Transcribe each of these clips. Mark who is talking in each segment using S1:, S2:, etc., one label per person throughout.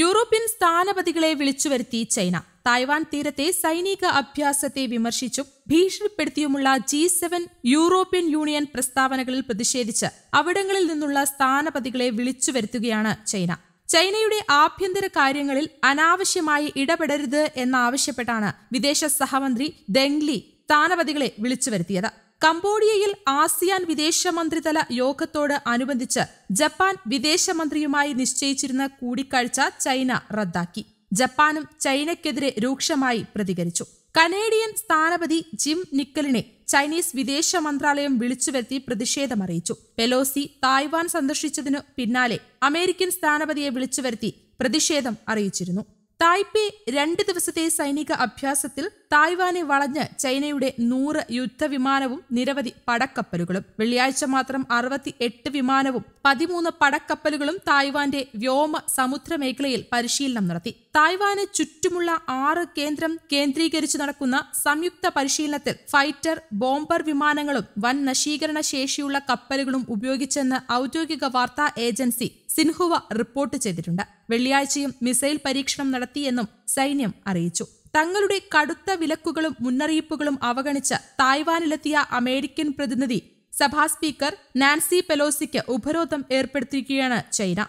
S1: European സ്ഥാനപതികളെ വിളിച്ചുവരുത്തി China Taiwan തീരത്തെ സൈനിക അഭ്യാസത്തെ വിമർശിച്ചും ഭീഷണിപ്പെടുത്തിയുമുള്ള ജി സെവൻ യൂറോപ്യൻ യൂണിയൻ പ്രസ്താവനകളിൽ പ്രതിഷേധിച്ച് അവിടങ്ങളിൽ നിന്നുള്ള സ്ഥാനപതികളെ വിളിച്ചുവരുത്തുകയാണ് ചൈന ചൈനയുടെ ആഭ്യന്തര കാര്യങ്ങളിൽ അനാവശ്യമായി ഇടപെടരുത് എന്നാവശ്യപ്പെട്ടാണ് വിദേശ സഹമന്ത്രി ദെങ്ലി സ്ഥാനപതികളെ വിളിച്ചുവരുത്തിയത് കംബോഡിയയിൽ ആസിയാൻ വിദേശമന്ത്രിതല യോഗത്തോട് അനുബന്ധിച്ച് ജപ്പാൻ വിദേശമന്ത്രിയുമായി നിശ്ചയിച്ചിരുന്ന കൂടിക്കാഴ്ച ചൈന റദ്ദാക്കി ജപ്പാനും ചൈനയ്ക്കെതിരെ രൂക്ഷമായി പ്രതികരിച്ചു കനേഡിയൻ സ്ഥാനപതി ജിം നിക്കലിനെ ചൈനീസ് വിദേശ മന്ത്രാലയം വിളിച്ചുവരുത്തി പ്രതിഷേധമറിയിച്ചു പെലോസി തായ്വാൻ സന്ദർശിച്ചതിനു പിന്നാലെ അമേരിക്കൻ സ്ഥാനപതിയെ വിളിച്ചുവരുത്തി പ്രതിഷേധം അറിയിച്ചിരുന്നു തായ്പേ രണ്ട് ദിവസത്തെ സൈനിക അഭ്യാസത്തിൽ തായ്വാനെ വളഞ്ഞ് ചൈനയുടെ നൂറ് യുദ്ധവിമാനവും നിരവധി പടക്കപ്പലുകളും വെള്ളിയാഴ്ച മാത്രം അറുപത്തി എട്ട് വിമാനവും പതിമൂന്ന് പടക്കപ്പലുകളും തായ്വാന്റെ വ്യോമ സമുദ്ര മേഖലയിൽ പരിശീലനം നടത്തി തായ്വാന് ചുറ്റുമുള്ള ആറ് കേന്ദ്രം കേന്ദ്രീകരിച്ച് നടക്കുന്ന സംയുക്ത പരിശീലനത്തിൽ ഫൈറ്റർ ബോംബർ വിമാനങ്ങളും വൻ നശീകരണ ശേഷിയുള്ള കപ്പലുകളും ഉപയോഗിച്ചെന്ന് ഔദ്യോഗിക വാർത്താ ഏജൻസി സിൻഹുവ റിപ്പോർട്ട് ചെയ്തിട്ടുണ്ട് വെള്ളിയാഴ്ചയും മിസൈൽ പരീക്ഷണം നടത്തിയെന്നും സൈന്യം അറിയിച്ചു തങ്ങളുടെ കടുത്ത വിലക്കുകളും മുന്നറിയിപ്പുകളും അവഗണിച്ച് തായ്വാനിലെത്തിയ അമേരിക്കൻ പ്രതിനിധി സഭാ സ്പീക്കർ നാൻസി പെലോസിക്ക് ഉപരോധം ഏർപ്പെടുത്തിയിരിക്കുകയാണ് ചൈന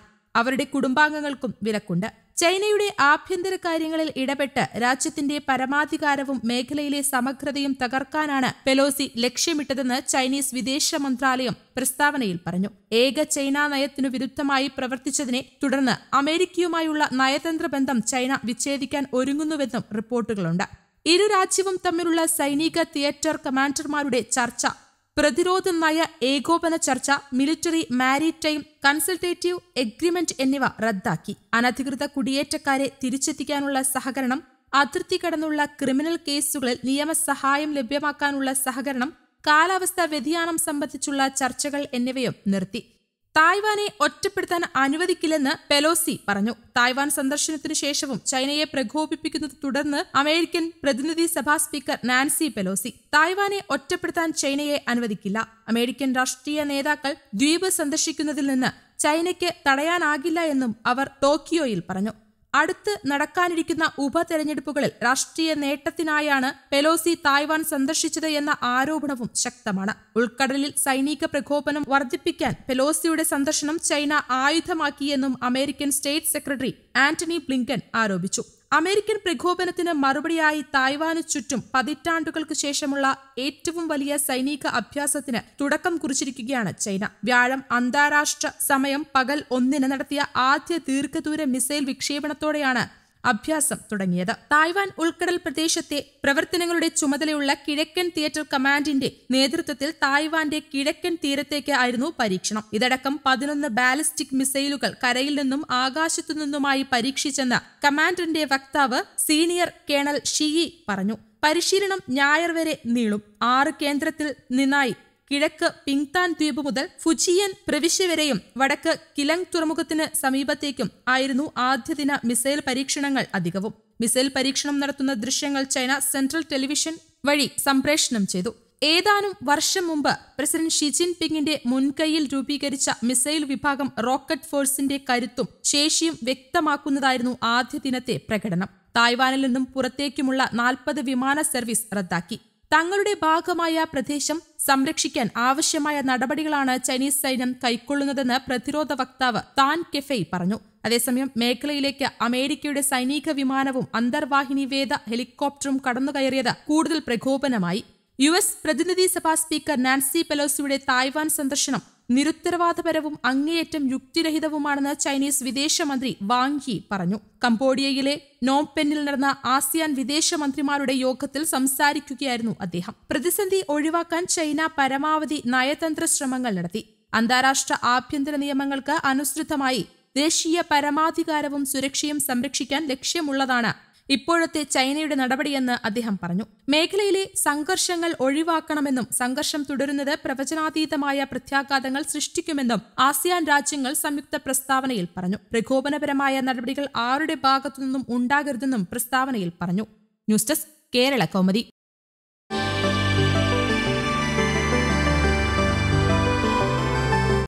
S1: അവരുടെ കുടുംബാംഗങ്ങൾക്കും വിലക്കുണ്ട് ചൈനയുടെ ആഭ്യന്തര കാര്യങ്ങളിൽ ഇടപെട്ട് രാജ്യത്തിന്റെ പരമാധികാരവും മേഖലയിലെ സമഗ്രതയും തകർക്കാനാണ് പെലോസി ലക്ഷ്യമിട്ടതെന്ന് ചൈനീസ് വിദേശ മന്ത്രാലയം പ്രസ്താവനയിൽ പറഞ്ഞു ഏക ചൈന നയത്തിനു വിരുദ്ധമായി പ്രവർത്തിച്ചതിനെ തുടർന്ന് അമേരിക്കയുമായുള്ള നയതന്ത്ര ബന്ധം ചൈന വിച്ഛേദിക്കാൻ ഒരുങ്ങുന്നുവെന്നും റിപ്പോർട്ടുകളുണ്ട് ഇരു രാജ്യവും തമ്മിലുള്ള സൈനിക തിയേറ്റർ കമാൻഡർമാരുടെ ചർച്ച പ്രതിരോധ നയ ഏകോപന ചർച്ച മിലിറ്ററി മാരിടൈം കൺസൾട്ടേറ്റീവ് എഗ്രിമെന്റ് എന്നിവ റദ്ദാക്കി അനധികൃത കുടിയേറ്റക്കാരെ തിരിച്ചെത്തിക്കാനുള്ള സഹകരണം അതിർത്തി കടന്നുള്ള ക്രിമിനൽ കേസുകളിൽ നിയമസഹായം ലഭ്യമാക്കാനുള്ള സഹകരണം കാലാവസ്ഥാ വ്യതിയാനം സംബന്ധിച്ചുള്ള ചർച്ചകൾ എന്നിവയും നിർത്തി തായ്വാനെ ഒറ്റപ്പെടുത്താൻ അനുവദിക്കില്ലെന്ന് പെലോസി പറഞ്ഞു തായ്വാൻ സന്ദർശനത്തിനു ശേഷവും ചൈനയെ പ്രകോപിപ്പിക്കുന്നത് തുടർന്ന് അമേരിക്കൻ പ്രതിനിധി സഭാ സ്പീക്കർ നാൻസി പെലോസി തായ്വാനെ ഒറ്റപ്പെടുത്താൻ ചൈനയെ അനുവദിക്കില്ല അമേരിക്കൻ രാഷ്ട്രീയ നേതാക്കൾ ദ്വീപ് സന്ദർശിക്കുന്നതിൽ നിന്ന് ചൈനയ്ക്ക് തടയാനാകില്ല എന്നും അവർ ടോക്കിയോയിൽ പറഞ്ഞു അടുത്ത് നടക്കാനിരിക്കുന്ന ഉപതെരഞ്ഞെടുപ്പുകളിൽ രാഷ്ട്രീയ നേട്ടത്തിനായാണ് പെലോസി തായ്വാൻ സന്ദർശിച്ചത് എന്ന ആരോപണവും ശക്തമാണ് ഉൾക്കടലിൽ സൈനിക പ്രകോപനം വർദ്ധിപ്പിക്കാൻ പെലോസിയുടെ സന്ദർശനം ചൈന ആയുധമാക്കിയെന്നും American state secretary Antony Blinken ആരോപിച്ചു അമേരിക്കൻ പ്രകോപനത്തിന് മറുപടിയായി തായ്വാന് ചുറ്റും പതിറ്റാണ്ടുകൾക്ക് ശേഷമുള്ള ഏറ്റവും വലിയ സൈനിക അഭ്യാസത്തിന് തുടക്കം കുറിച്ചിരിക്കുകയാണ് ചൈന വ്യാഴം അന്താരാഷ്ട്ര സമയം പകൽ ഒന്നിന് നടത്തിയ ആദ്യ ദീർഘദൂര മിസൈൽ വിക്ഷേപണത്തോടെയാണ് അഭ്യാസം തുടങ്ങിയത് തായ്വാൻ ഉൾക്കടൽ പ്രദേശത്തെ പ്രവർത്തനങ്ങളുടെ ചുമതലയുള്ള കിഴക്കൻ തിയേറ്റർ കമാൻഡിന്റെ നേതൃത്വത്തിൽ തായ്വാന്റെ കിഴക്കൻ തീരത്തേക്ക് ആയിരുന്നു പരീക്ഷണം ഇതടക്കം പതിനൊന്ന് ബാലിസ്റ്റിക് മിസൈലുകൾ കരയിൽ നിന്നും ആകാശത്തു നിന്നുമായി പരീക്ഷിച്ചെന്ന് കമാൻഡറിന്റെ വക്താവ് സീനിയർ കേണൽ ഷിയി പറഞ്ഞു പരിശീലനം ഞായർ വരെ നീളും ആറ് കേന്ദ്രത്തിൽ നിന്നായി കിഴക്ക് പിങ്താൻ ദ്വീപ് മുതൽ ഫുജിയൻ പ്രവിശ്യ വരെയും വടക്ക് കിലങ് തുറമുഖത്തിന് സമീപത്തേക്കും ആയിരുന്നു ആദ്യദിന മിസൈൽ പരീക്ഷണങ്ങൾ അധികവും മിസൈൽ പരീക്ഷണം നടത്തുന്ന ദൃശ്യങ്ങൾ ചൈന സെൻട്രൽ ടെലിവിഷൻ വഴി സംപ്രേഷണം ചെയ്തു ഏതാനും വർഷം മുമ്പ് പ്രസിഡന്റ് ഷി പിങ്ങിന്റെ മുൻകൈയിൽ രൂപീകരിച്ച മിസൈൽ വിഭാഗം റോക്കറ്റ് ഫോഴ്സിന്റെ കരുത്തും ശേഷിയും വ്യക്തമാക്കുന്നതായിരുന്നു ആദ്യ ദിനത്തെ പ്രകടനം തായ്വാനിൽ നിന്നും പുറത്തേക്കുമുള്ള നാൽപ്പത് വിമാന സർവീസ് റദ്ദാക്കി തങ്ങളുടെ ഭാഗമായ പ്രദേശം സംരക്ഷിക്കാൻ ആവശ്യമായ നടപടികളാണ് ചൈനീസ് സൈന്യം കൈക്കൊള്ളുന്നതെന്ന് പ്രതിരോധ വക്താവ് താൻ കെഫൈ പറഞ്ഞു അതേസമയം മേഖലയിലേക്ക് അമേരിക്കയുടെ സൈനിക വിമാനവും അന്തർവാഹിനി വേദ ഹെലികോപ്റ്ററും കടന്നുകയറിയത് കൂടുതൽ പ്രകോപനമായി യു എസ് പ്രതിനിധി സഭാ സ്പീക്കർ നാൻസി പെലോസിയുടെ തായ്വാൻ സന്ദർശനം നിരുത്തരവാദപരവും അങ്ങേയറ്റം യുക്തിരഹിതവുമാണെന്ന് ചൈനീസ് വിദേശമന്ത്രി വാങ്ഹി പറഞ്ഞു കംബോഡിയയിലെ നോംപെന്നിൽ നടന്ന ആസിയാൻ വിദേശമന്ത്രിമാരുടെ യോഗത്തിൽ സംസാരിക്കുകയായിരുന്നു അദ്ദേഹം പ്രതിസന്ധി ഒഴിവാക്കാൻ ചൈന പരമാവധി നയതന്ത്ര ശ്രമങ്ങൾ നടത്തി അന്താരാഷ്ട്ര ആഭ്യന്തര നിയമങ്ങൾക്ക് അനുസൃതമായി ദേശീയ പരമാധികാരവും സുരക്ഷയും സംരക്ഷിക്കാൻ ലക്ഷ്യമുള്ളതാണ് ഇപ്പോഴത്തെ ചൈനയുടെ നടപടിയെന്ന് അദ്ദേഹം പറഞ്ഞു മേഖലയിലെ സംഘർഷങ്ങൾ ഒഴിവാക്കണമെന്നും സംഘർഷം തുടരുന്നത് പ്രവചനാതീതമായ പ്രത്യാഘാതങ്ങൾ സൃഷ്ടിക്കുമെന്നും ആസിയാൻ രാജ്യങ്ങൾ സംയുക്ത പ്രസ്താവനയിൽ പറഞ്ഞു പ്രകോപനപരമായ നടപടികൾ ആരുടെ ഭാഗത്തുനിന്നും ഉണ്ടാകരുതെന്നും പ്രസ്താവനയിൽ പറഞ്ഞു ന്യൂസ് ഡെസ്ക് കേരള കോമതി